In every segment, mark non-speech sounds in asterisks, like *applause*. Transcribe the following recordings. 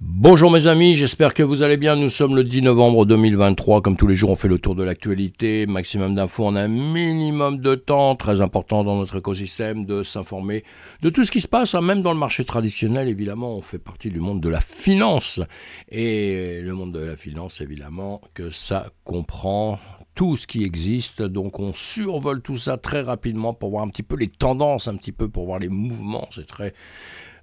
Bonjour mes amis, j'espère que vous allez bien. Nous sommes le 10 novembre 2023. Comme tous les jours, on fait le tour de l'actualité. Maximum d'infos en un minimum de temps. Très important dans notre écosystème de s'informer de tout ce qui se passe. Hein, même dans le marché traditionnel, évidemment, on fait partie du monde de la finance. Et le monde de la finance, évidemment, que ça comprend tout ce qui existe. Donc on survole tout ça très rapidement pour voir un petit peu les tendances, un petit peu pour voir les mouvements. C'est très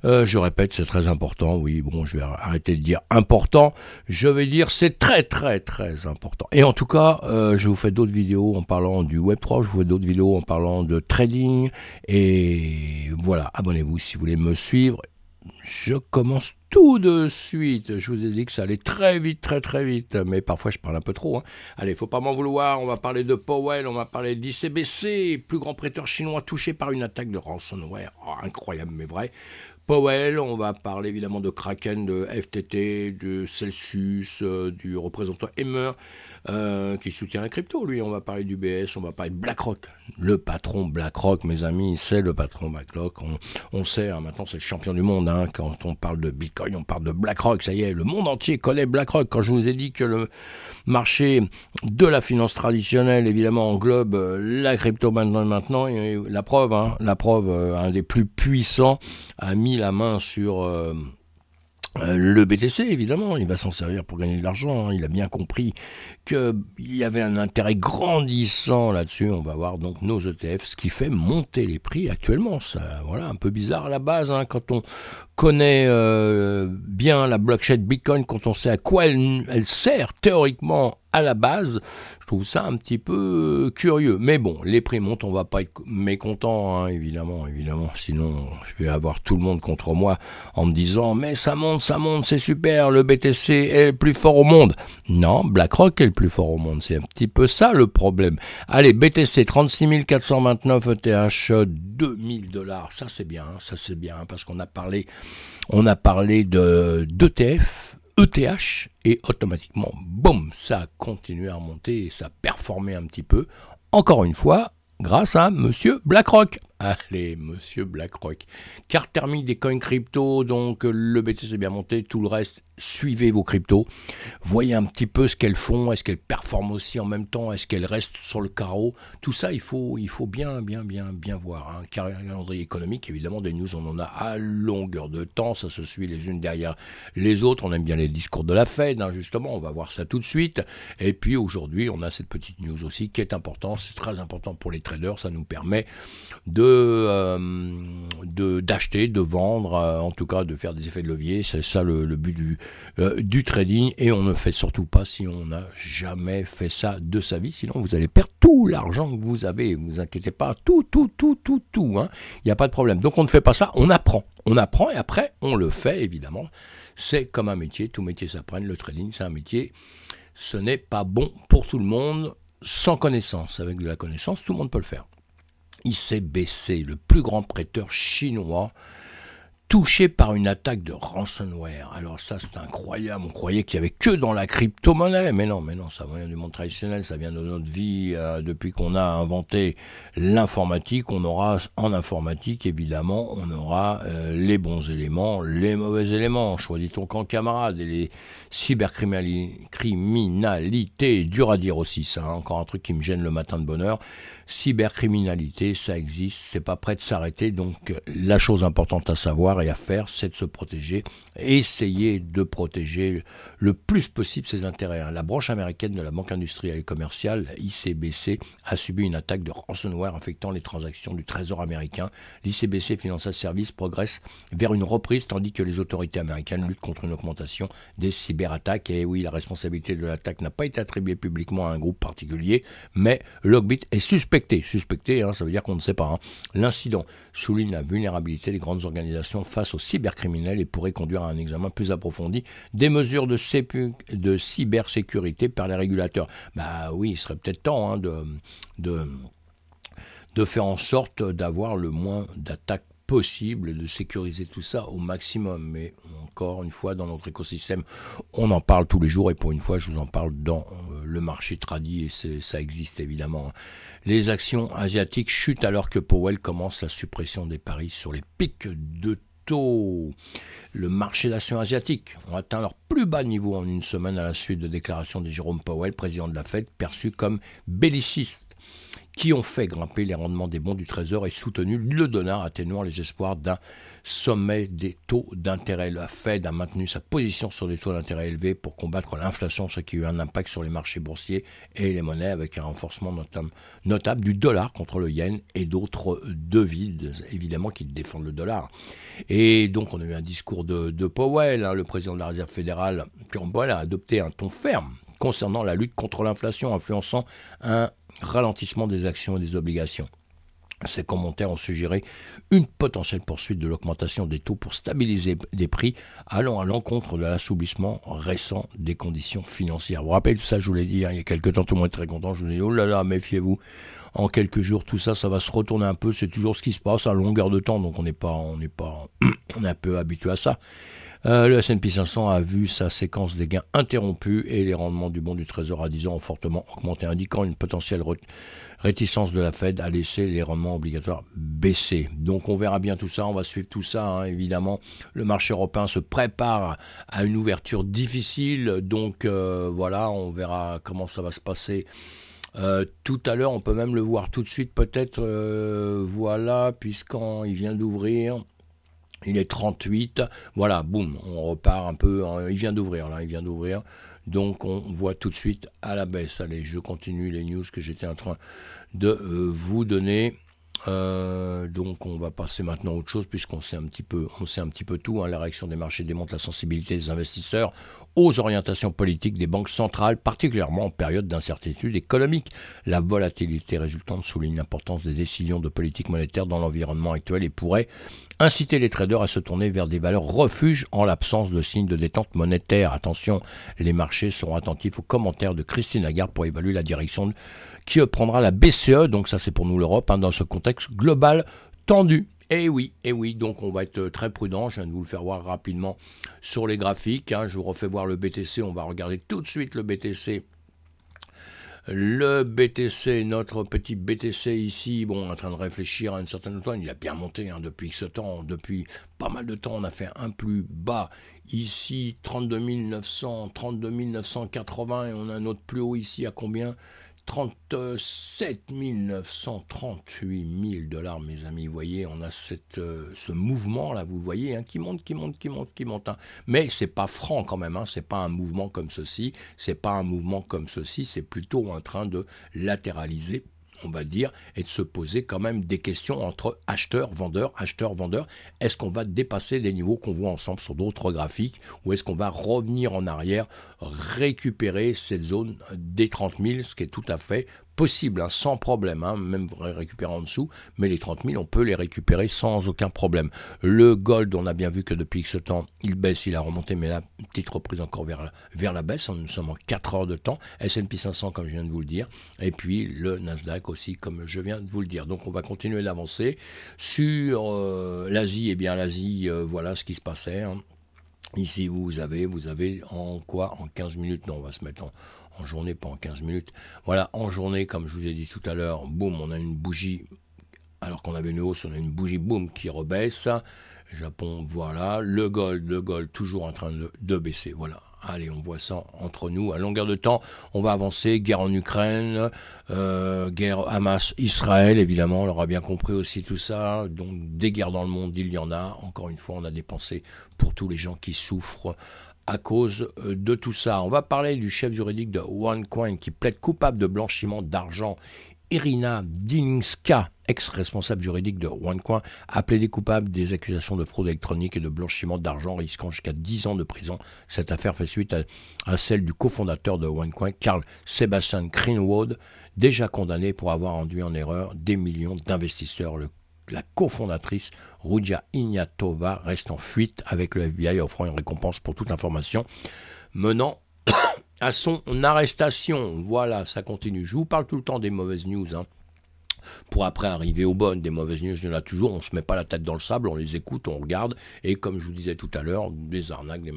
euh, je répète, c'est très important. Oui, bon, je vais arrêter de dire important. Je vais dire c'est très très très important. Et en tout cas, euh, je vous fais d'autres vidéos en parlant du Web3. Je vous fais d'autres vidéos en parlant de trading. Et voilà, abonnez-vous si vous voulez me suivre. Je commence tout de suite. Je vous ai dit que ça allait très vite, très très vite, mais parfois je parle un peu trop. Hein. Allez, faut pas m'en vouloir. On va parler de Powell, on va parler d'ICBC, plus grand prêteur chinois touché par une attaque de ransomware. Oh, incroyable mais vrai. Powell, on va parler évidemment de Kraken, de FTT, de Celsius, euh, du représentant Emmer, euh, qui soutient la crypto. Lui, on va parler du BS, on va parler de BlackRock. Le patron BlackRock, mes amis, c'est le patron BlackRock. On, sait, hein, maintenant c'est le champion du monde. Hein. Quand on parle de Bitcoin, on parle de BlackRock. Ça y est, le monde entier connaît BlackRock. Quand je vous ai dit que le marché de la finance traditionnelle, évidemment, englobe euh, la crypto maintenant, maintenant et la preuve, hein, la preuve, euh, un des plus puissants a mis la main sur... le BTC, évidemment, il va s'en servir pour gagner de l'argent. Il a bien compris il y avait un intérêt grandissant là-dessus. On va voir donc nos ETF, ce qui fait monter les prix actuellement. Ça, voilà, un peu bizarre à la base hein, quand on connaît euh, bien la blockchain Bitcoin, quand on sait à quoi elle, sert théoriquement à la base, je trouve ça un petit peu euh, curieux. Mais bon, les prix montent, on va pas être mécontent, hein, évidemment, évidemment. Sinon, je vais avoir tout le monde contre moi en me disant, mais ça monte, ça monte, c'est super, le BTC est le plus fort au monde. Non, BlackRock est le plus fort au monde. C'est un petit peu ça le problème. Allez, BTC 36 429 ETH, 2000 dollars. Ça c'est bien, hein, ça c'est bien hein, parce qu'on a parlé, on a parlé de d'ETF, ETH et automatiquement, boum, ça a continué à monter et ça a performé un petit peu. Encore une fois, grâce à Monsieur BlackRock. Allez, monsieur BlackRock. Carte thermique des coins crypto, donc euh, le BTC est bien monté, tout le reste, suivez vos cryptos. Voyez un petit peu ce qu'elles font, est-ce qu'elles performent aussi en même temps, est-ce qu'elles restent sur le carreau. Tout ça, il faut, il faut bien, bien, bien, bien voir. Hein. Un calendrier économique, évidemment, des news, on en a à longueur de temps, ça se suit les unes derrière les autres. On aime bien les discours de la Fed, hein, justement, on va voir ça tout de suite. Et puis aujourd'hui, on a cette petite news aussi qui est importante, c'est très important pour les traders, ça nous permet de euh, de d'acheter, de, vendre, euh, en tout cas de faire des effets de levier. C'est ça le, but du, euh, du trading. Et on ne fait surtout pas si on n'a jamais fait ça de sa vie, sinon vous allez perdre tout l'argent que vous avez. Vous inquiétez pas, tout, tout, tout, tout, tout. Hein. Il n'y a pas de problème. Donc on ne fait pas ça, on apprend. On apprend et après on le fait, évidemment. C'est comme un métier, tout métier s'apprend Le trading, c'est un métier. Ce n'est pas bon pour tout le monde sans connaissance. Avec de la connaissance, tout le monde peut le faire s'est baissé, le plus grand prêteur chinois touché par une attaque de ransomware. Alors ça, c'est incroyable. On croyait qu'il y avait que dans la crypto-monnaie. Mais non, mais non, ça vient du monde traditionnel, ça vient de notre vie. Euh, depuis qu'on a inventé l'informatique, on aura en informatique, évidemment, on aura euh, les bons éléments, les mauvais éléments. Choisis ton camp camarade. Et les cybercriminalités, dur à dire aussi ça. Hein. encore un truc qui me gêne le matin de bonheur. Cybercriminalité, ça existe. C'est pas prêt de s'arrêter. Donc la chose importante à savoir à faire, c'est de se protéger, essayer de protéger le plus possible ses intérêts. Hein. La branche américaine de la Banque industrielle et commerciale, ICBC, a subi une attaque de ransomware affectant les transactions du Trésor américain. L'ICBC Financial service, progresse vers une reprise tandis que les autorités américaines luttent contre une augmentation des cyberattaques. Et oui, la responsabilité de l'attaque n'a pas été attribuée publiquement à un groupe particulier, mais Logbit est suspecté. Suspecté, hein, ça veut dire qu'on ne sait pas. Hein. L'incident souligne la vulnérabilité des grandes organisations face aux cybercriminels et pourrait conduire à un examen plus approfondi des mesures de, cybersécurité par les régulateurs. Bah oui, il serait peut-être temps hein, de, de, de faire en sorte d'avoir le moins d'attaques possible de sécuriser tout ça au maximum. Mais encore une fois, dans notre écosystème, on en parle tous les jours et pour une fois, je vous en parle dans euh, le marché tradit et ça existe évidemment. Hein. Les actions asiatiques chutent alors que Powell commence la suppression des paris sur les pics de le marché d'action asiatique. ont atteint leur plus bas niveau en une semaine à la suite de déclarations de Jérôme Powell, président de la Fed, perçu comme belliciste qui ont fait grimper les rendements des bons du Trésor et soutenu le dollar, atténuant les espoirs d'un sommet des taux d'intérêt. La Fed a maintenu sa position sur des taux d'intérêt élevés pour combattre l'inflation, ce qui a eu un impact sur les marchés boursiers et les monnaies, avec un renforcement notable du dollar contre le yen et d'autres devises, évidemment, qui défendent le dollar. Et donc, on a eu un discours de, Powell, hein, le président de la Réserve fédérale, Powell, a adopté un ton ferme concernant la lutte contre l'inflation, influençant un ralentissement des actions et des obligations. Ces commentaires ont suggéré une potentielle poursuite de l'augmentation des taux pour stabiliser des prix, allant à l'encontre de l'assouplissement récent des conditions financières. Vous vous rappelez tout ça, je vous l'ai dit hein, il y a quelques temps, tout le monde est très content. Je vous ai dit, oh là là, méfiez-vous. En quelques jours, tout ça, ça va se retourner un peu. C'est toujours ce qui se passe à longueur de temps, donc on n'est pas, on pas, *clears throat* on est un peu habitué à ça. Euh, le S&P 500 a vu sa séquence des gains interrompue et les rendements du bon du Trésor à 10 ans ont fortement augmenté, indiquant une potentielle réticence de la Fed à laisser les rendements obligatoires baisser. Donc on verra bien tout ça, on va suivre tout ça hein. évidemment. Le marché européen se prépare à une ouverture difficile, donc euh, voilà, on verra comment ça va se passer. Euh, tout à l'heure, on peut même le voir tout de suite peut-être, Voilà, voilà, puisqu'il vient d'ouvrir. Il est 38. Voilà, boum, on repart un peu. Hein. il vient d'ouvrir, là, il vient d'ouvrir. Donc on voit tout de suite à la baisse. Allez, je continue les news que j'étais en train de euh, vous donner. Euh, donc on va passer maintenant à autre chose puisqu'on sait un petit peu, on sait un petit peu tout. Hein. La réaction des marchés démontre la sensibilité des investisseurs aux orientations politiques des banques centrales, particulièrement en période d'incertitude économique. La volatilité résultante souligne l'importance des décisions de politique monétaire dans l'environnement actuel et pourrait inciter les traders à se tourner vers des valeurs refuges en l'absence de signes de détente monétaire. Attention, les marchés seront attentifs aux commentaires de Christine Lagarde pour évaluer la direction qui prendra la BCE. Donc ça c'est pour nous l'Europe hein. dans ce contexte global tendu. Et eh oui, et eh oui, donc on va être euh, très prudent. Je viens de vous le faire voir rapidement sur les graphiques. Hein. Je vous refais voir le BTC. On va regarder tout de suite le BTC le BTC, notre petit BTC ici, bon, en train de réfléchir à une certaine automne, il a bien monté hein, depuis ce temps, depuis pas mal de temps, on a fait un plus bas ici, 32 900, 32 980, et on a un autre plus haut ici à combien 37 938 000 dollars, mes amis. Vous voyez, on a cette, euh, ce mouvement-là, vous voyez, hein, qui monte, qui monte, qui monte, qui monte. Hein. Mais c'est pas franc quand même, hein, c'est pas un mouvement comme ceci, c'est pas un mouvement comme ceci, c'est plutôt en train de latéraliser on va dire, et de se poser quand même des questions entre acheteurs, vendeurs, acheteurs, vendeurs. Est-ce qu'on va dépasser les niveaux qu'on voit ensemble sur d'autres graphiques ou est-ce qu'on va revenir en arrière, récupérer cette zone des 30 000, ce qui est tout à fait possible, hein, sans problème, hein, même récupérer en dessous, mais les 30 000, on peut les récupérer sans aucun problème. Le gold, on a bien vu que depuis ce temps, il baisse, il a remonté, mais là, petite reprise encore vers, vers la baisse, hein, nous sommes en 4 heures de temps, S&P 500 comme je viens de vous le dire, et puis le Nasdaq aussi comme je viens de vous le dire. Donc on va continuer d'avancer. Sur euh, l'Asie, et eh bien l'Asie, euh, voilà ce qui se passait. Hein. Ici, vous avez, vous avez en quoi En 15 minutes, non, on va se mettre en, en journée, pas en 15 minutes. Voilà, en journée, comme je vous ai dit tout à l'heure, boum, on a une bougie. Alors qu'on avait une hausse, on a une bougie, boum, qui rebaisse. Japon, voilà. Le gold, le gold, toujours en train de, baisser. Voilà. Allez, on voit ça entre nous. À longueur de temps, on va avancer. Guerre en Ukraine, euh, guerre Hamas-Israël, évidemment, on l'aura bien compris aussi tout ça. Donc des guerres dans le monde, il y en a. Encore une fois, on a des pensées pour tous les gens qui souffrent à cause euh, de tout ça. On va parler du chef juridique de OneCoin qui plaide coupable de blanchiment d'argent. Irina Dinska, ex-responsable juridique de OneCoin, a plaidé coupable des accusations de fraude électronique et de blanchiment d'argent, risquant jusqu'à 10 ans de prison. Cette affaire fait suite à, celle du cofondateur de OneCoin, Carl Sebastian Greenwood, déjà condamné pour avoir enduit en erreur des millions d'investisseurs. Le la cofondatrice Rudia Ignatova reste en fuite avec le FBI offrant une récompense pour toute information menant *coughs* à son arrestation. Voilà, ça continue. Je vous parle tout le temps des mauvaises news. Hein. Pour après arriver aux bonnes, des mauvaises news, il y en a toujours, on ne se met pas la tête dans le sable, on les écoute, on regarde, et comme je vous disais tout à l'heure, des arnaques, des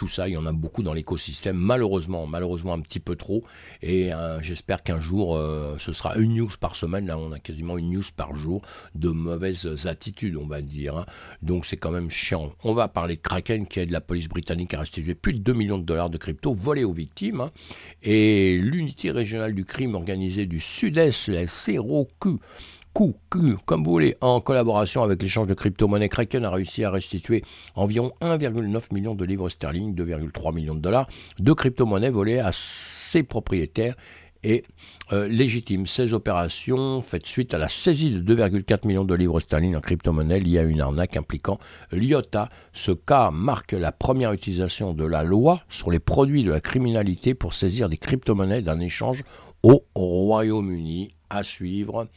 tout ça, il y en a beaucoup dans l'écosystème, malheureusement, malheureusement un petit peu trop. Et euh, j'espère qu'un jour, euh, ce sera une news par semaine. Là, on a quasiment une news par jour de mauvaises attitudes, on va dire. Hein. Donc c'est quand même chiant. On va parler de Kraken qui aide la police britannique à restituer plus de 2 millions de dollars de crypto volés aux victimes. Hein. Et l'unité régionale du crime organisé du Sud-Est, la CROQ, coup, comme vous voulez, en collaboration avec l'échange de crypto-monnaies, Kraken a réussi à restituer environ 1,9 million de livres sterling, 2,3 millions de dollars, de crypto-monnaies volées à ses propriétaires et euh, légitimes. légitime. Ces opérations faites suite à la saisie de 2,4 millions de livres sterling en crypto monnaies liées à une arnaque impliquant l'IOTA. Ce cas marque la première utilisation de la loi sur les produits de la criminalité pour saisir des crypto-monnaies d'un échange au Royaume-Uni. À suivre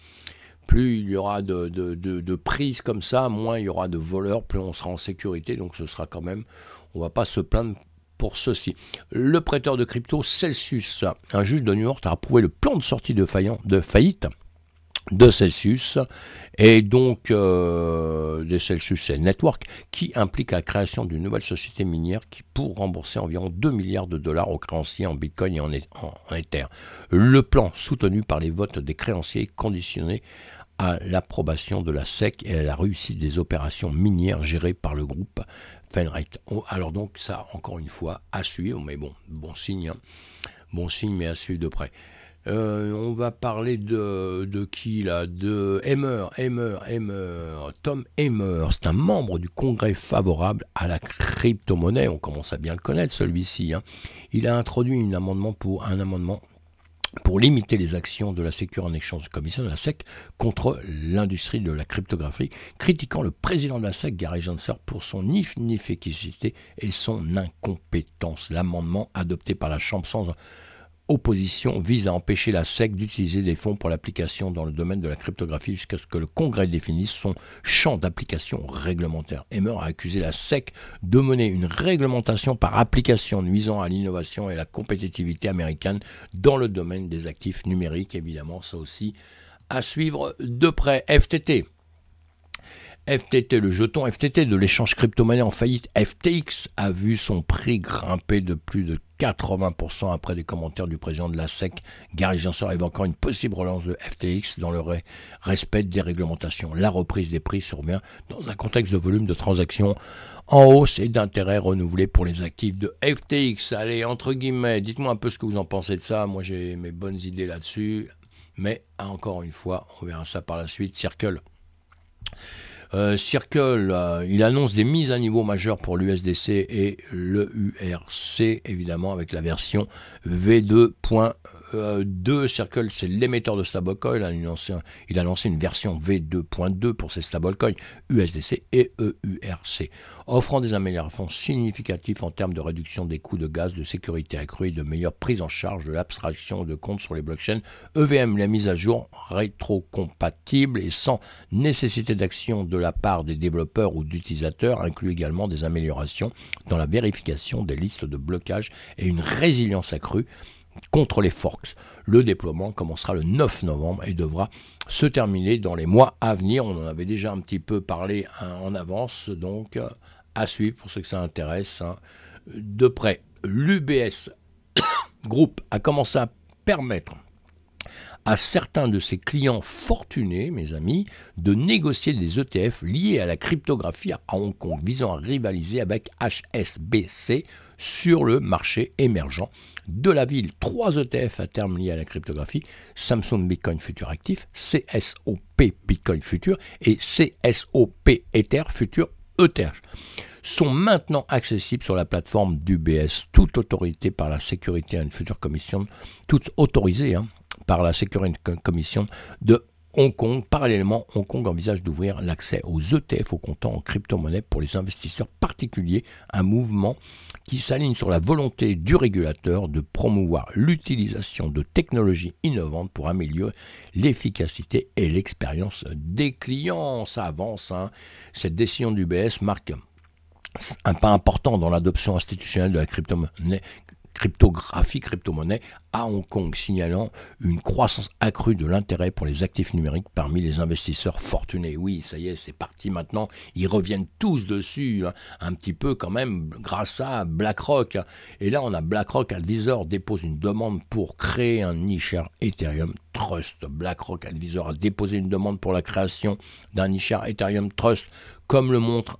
plus il y aura de, prises comme ça, moins il y aura de voleurs, plus on sera en sécurité. Donc ce sera quand même, on va pas se plaindre pour ceci. Le prêteur de crypto Celsius, un juge de New York, a approuvé le plan de sortie de faillite de Celsius et donc euh, de Celsius et Network qui implique la création d'une nouvelle société minière qui pour rembourser environ 2 milliards de dollars aux créanciers en Bitcoin et en, Ether. Le plan soutenu par les votes des créanciers conditionné à l'approbation de la SEC et à la réussite des opérations minières gérées par le groupe Fenrite. Oh, alors donc ça, encore une fois, à suivre, mais bon, bon signe, hein. bon signe, mais à suivre de près. Euh, on va parler de, de qui là De Emmer, Emer, Emer, Tom Emer. c'est un membre du Congrès favorable à la crypto-monnaie. On commence à bien le connaître celui-ci. Hein. Il a introduit amendement pour, un amendement pour limiter les actions de la Secure en Exchange Commission, la SEC, contre l'industrie de la cryptographie, critiquant le président de la SEC, Gary Janser, pour son inefficacité et son incompétence. L'amendement adopté par la Chambre sans opposition vise à empêcher la SEC d'utiliser des fonds pour l'application dans le domaine de la cryptographie jusqu'à ce que le Congrès définisse son champ d'application réglementaire. Emmer a accusé la SEC de mener une réglementation par application nuisant à l'innovation et à la compétitivité américaine dans le domaine des actifs numériques. Évidemment, ça aussi à suivre de près. FTT, FTT, le jeton FTT de l'échange crypto-monnaie en faillite FTX, a vu son prix grimper de plus de 80% après des commentaires du président de la SEC, Gary Gensler, évoquant une possible relance de FTX dans le respect des réglementations. La reprise des prix survient dans un contexte de volume de transactions en hausse et d'intérêt renouvelé pour les actifs de FTX. Allez, entre guillemets, dites-moi un peu ce que vous en pensez de ça. Moi, j'ai mes bonnes idées là-dessus. Mais encore une fois, on verra ça par la suite. Circle. Euh, Circle, euh, il annonce des mises à niveau majeures pour l'USDC et le URC, évidemment, avec la version V2.1. Euh, deux, Circle, c'est l'émetteur de stablecoin. Il a lancé, une version V2.2 pour ses stablecoins USDC et EURC, offrant des améliorations significatives en termes de réduction des coûts de gaz, de sécurité accrue et de meilleure prise en charge de l'abstraction de comptes sur les blockchains. EVM, la mise à jour rétrocompatible et sans nécessité d'action de la part des développeurs ou d'utilisateurs, inclut également des améliorations dans la vérification des listes de blocage et une résilience accrue contre les forks. Le déploiement commencera le 9 novembre et devra se terminer dans les mois à venir. On en avait déjà un petit peu parlé hein, en avance, donc euh, à suivre pour ceux que ça intéresse hein. de près. L'UBS *coughs* Group a commencé à permettre à certains de ses clients fortunés, mes amis, de négocier des ETF liés à la cryptographie à Hong Kong, visant à rivaliser avec HSBC sur le marché émergent de la ville. Trois ETF à terme liés à la cryptographie, Samsung Bitcoin Future Actif, CSOP Bitcoin Future et CSOP Ether Future ETH sont maintenant accessibles sur la plateforme d'UBS, toute autorité par la sécurité à une future commission, toutes autorisées, hein, par la Security Commission de Hong Kong. Parallèlement, Hong Kong envisage d'ouvrir l'accès aux ETF, aux comptants en crypto-monnaie pour les investisseurs particuliers, un mouvement qui s'aligne sur la volonté du régulateur de promouvoir l'utilisation de technologies innovantes pour améliorer l'efficacité et l'expérience des clients. Ça avance, hein. cette décision du BS marque un pas important dans l'adoption institutionnelle de la crypto-monnaie cryptographie, crypto-monnaie à Hong Kong, signalant une croissance accrue de l'intérêt pour les actifs numériques parmi les investisseurs fortunés. Oui, ça y est, c'est parti maintenant. Ils reviennent tous dessus, hein. un petit peu quand même, grâce à BlackRock. Et là, on a BlackRock Advisor dépose une demande pour créer un nicheur Ethereum Trust. BlackRock Advisor a déposé une demande pour la création d'un nicheur Ethereum Trust, comme le montre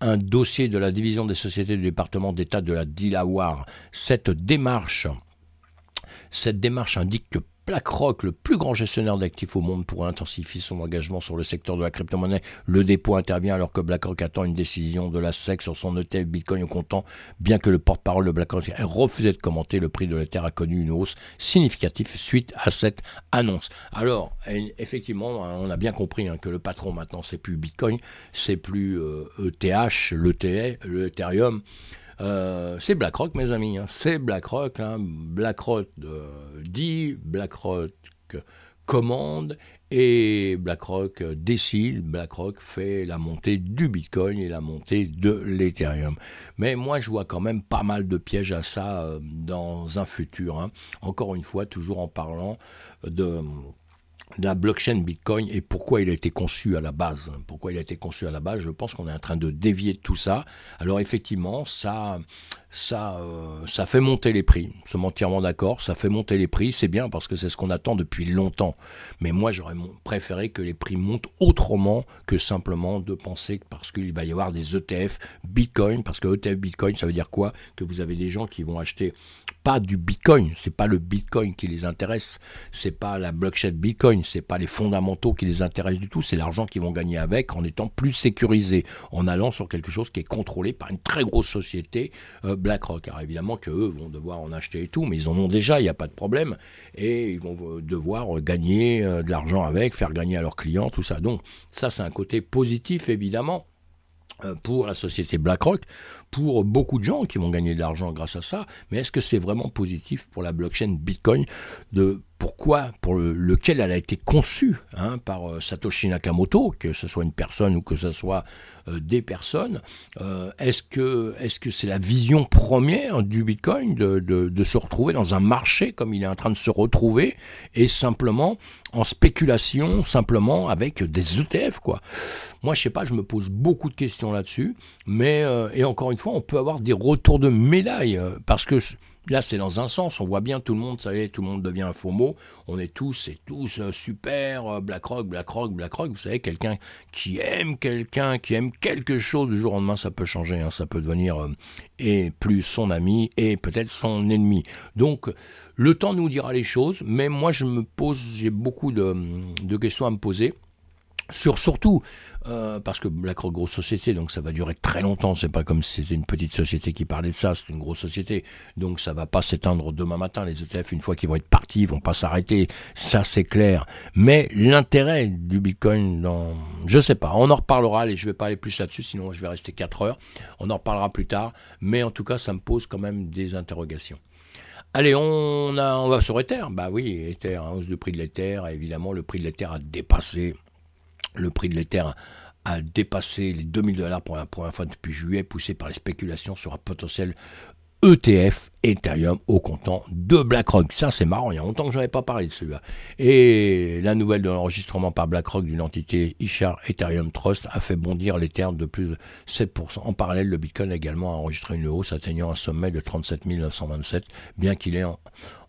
un dossier de la division des sociétés du département d'État de la Dilawar. Cette démarche cette démarche indique que BlackRock, le plus grand gestionnaire d'actifs au monde pour intensifier son engagement sur le secteur de la crypto-monnaie. Le dépôt intervient alors que BlackRock attend une décision de la SEC sur son ETF Bitcoin au comptant, bien que le porte-parole de BlackRock ait refusé de commenter, le prix de la Terre a connu une hausse significative suite à cette annonce. Alors, effectivement, on a bien compris que le patron maintenant, c'est plus Bitcoin, c'est plus ETH, l'ETH, l'Ethereum. Euh, c'est BlackRock, mes amis. Hein. C'est BlackRock. Hein. BlackRock euh, dit, BlackRock euh, commande et BlackRock décide. BlackRock fait la montée du Bitcoin et la montée de l'Ethereum. Mais moi, je vois quand même pas mal de pièges à ça dans un futur. Hein. Encore une fois, toujours en parlant de la blockchain Bitcoin et pourquoi il a été conçu à la base. Pourquoi il a été conçu à la base, je pense qu'on est en train de dévier de tout ça. Alors effectivement, ça, ça, euh, ça fait monter les prix. Nous sommes entièrement d'accord, ça fait monter les prix, c'est bien parce que c'est ce qu'on attend depuis longtemps. Mais moi, j'aurais préféré que les prix montent autrement que simplement de penser parce qu'il va y avoir des ETF Bitcoin, parce que ETF Bitcoin, ça veut dire quoi Que vous avez des gens qui vont acheter pas du Bitcoin, c'est pas le Bitcoin qui les intéresse, c'est pas la blockchain Bitcoin, c'est pas les fondamentaux qui les intéressent du tout, c'est l'argent qu'ils vont gagner avec en étant plus sécurisé, en allant sur quelque chose qui est contrôlé par une très grosse société euh, BlackRock. Alors évidemment que eux vont devoir en acheter et tout, mais ils en ont déjà, il n'y a pas de problème, et ils vont euh, devoir euh, gagner de l'argent avec, faire gagner à leurs clients, tout ça. Donc ça c'est un côté positif évidemment. Euh, pour la société BlackRock, pour beaucoup de gens qui vont gagner de l'argent grâce à ça. Mais est-ce que c'est vraiment positif pour la blockchain Bitcoin de pourquoi, pour lequel elle a été conçue hein, par euh, Satoshi Nakamoto, que ce soit une personne ou que ce soit euh, des personnes. Euh, est-ce que c'est -ce c'est la vision première du Bitcoin de, se retrouver dans un marché comme il est en train de se retrouver et simplement en spéculation, simplement avec des ETF quoi Moi, je sais pas, je me pose beaucoup de questions là-dessus, mais et encore une fois, on peut avoir des retours de médaille parce que Là, c'est dans un sens. On voit bien tout le monde, ça savez tout le monde devient un faux mot. On est tous et tous euh, super, euh, BlackRock, BlackRock, BlackRock. Vous savez, quelqu'un qui aime quelqu'un, qui aime quelque chose, du jour au lendemain, ça peut changer. Hein. ça peut devenir euh, et plus son ami et peut-être son ennemi. Donc, le temps nous dira les choses, mais moi, je me pose, j'ai beaucoup de questions à me poser surtout euh, parce que BlackRock grosse société donc ça va durer très longtemps c'est pas comme si c'était une petite société qui parlait de ça c'est une grosse société donc ça va pas s'éteindre demain matin les ETF une fois qu'ils vont être partis vont pas s'arrêter ça c'est clair mais l'intérêt du Bitcoin dans je sais pas on en reparlera et je vais pas aller plus là-dessus sinon je vais rester 4 heures on en reparlera plus tard mais en tout cas ça me pose quand même des interrogations Allez, on, a, on va sur Ether. Bah oui, Ether, hein, hausse du prix de l'Ether. Évidemment, le prix de l'Ether a dépassé le prix de l'Ether a dépassé les 2000 dollars pour la première fois depuis juillet, poussé par les spéculations sur un potentiel ETF Ethereum au comptant de BlackRock. Ça, c'est marrant, il y a longtemps que je n'avais pas parlé de celui-là. Et la nouvelle de l'enregistrement par BlackRock d'une entité Ishar Ethereum Trust a fait bondir l'Ether de plus de 7%. En parallèle, le Bitcoin a également enregistré une hausse atteignant un sommet de 37 927, bien qu'il ait en,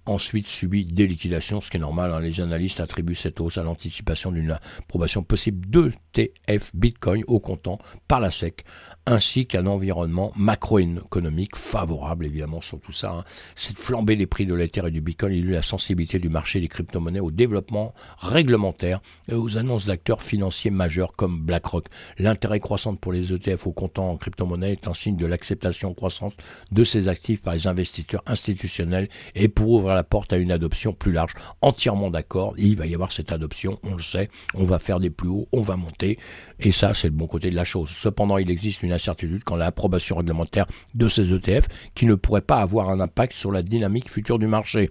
ensuite subit des liquidations, ce qui est normal. Hein. Les analystes attribuent cette hausse à l'anticipation d'une approbation possible de TF Bitcoin au comptant par la SEC, ainsi qu'un environnement macroéconomique favorable, évidemment, sur tout ça. Hein. Cette flambée des prix de l'Ether et du Bitcoin illustre la sensibilité du marché des crypto-monnaies au développement réglementaire et aux annonces d'acteurs financiers majeurs comme BlackRock. L'intérêt croissant pour les ETF au comptant en crypto-monnaie est un signe de l'acceptation croissante de ces actifs par les investisseurs institutionnels et pour ouvrir la porte à une adoption plus large. Entièrement d'accord, il va y avoir cette adoption, on le sait, on va faire des plus hauts, on va monter, et ça c'est le bon côté de la chose. Cependant, il existe une incertitude quant à l'approbation réglementaire de ces ETF qui ne pourrait pas avoir un impact sur la dynamique future du marché.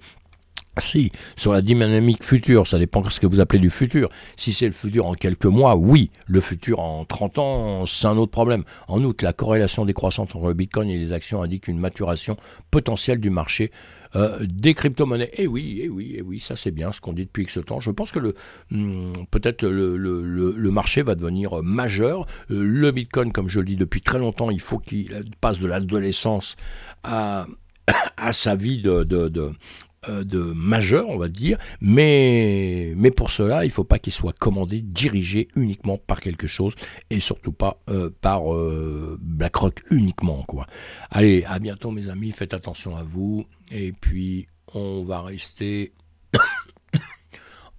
Si, sur la dynamique future, ça dépend de ce que vous appelez du futur. Si c'est le futur en quelques mois, oui. Le futur en 30 ans, c'est un autre problème. En outre, la corrélation décroissante entre le Bitcoin et les actions indique une maturation potentielle du marché euh, des crypto-monnaies. Eh oui, eh oui, eh oui, ça c'est bien ce qu'on dit depuis X temps. Je pense que le, hmm, peut-être le, marché va devenir majeur. Euh, le Bitcoin, comme je le dis depuis très longtemps, il faut qu'il passe de l'adolescence à *coughs* à sa vie de, euh, de majeur, on va dire, mais, mais pour cela, il ne faut pas qu'il soit commandé, dirigé uniquement par quelque chose et surtout pas euh, par euh, BlackRock uniquement. Quoi. Allez, à bientôt mes amis, faites attention à vous et puis on va rester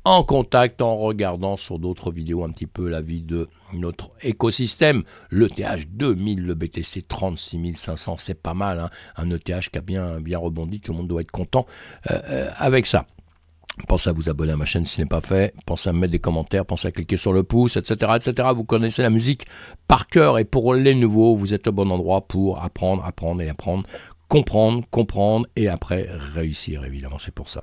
en contact en regardant sur d'autres vidéos un petit peu la vie de notre écosystème. L'ETH 2000, le BTC 36500, c'est pas mal. Hein. Un ETH qui a bien, bien rebondi, tout le monde doit être content euh, euh, avec ça. Pensez à vous abonner à ma chaîne si ce n'est pas fait. Pensez à me mettre des commentaires. Pensez à cliquer sur le pouce, etc., etc. Vous connaissez la musique par cœur. Et pour les nouveaux, vous êtes au bon endroit pour apprendre, apprendre et apprendre. Comprendre, comprendre et après réussir, évidemment. C'est pour ça.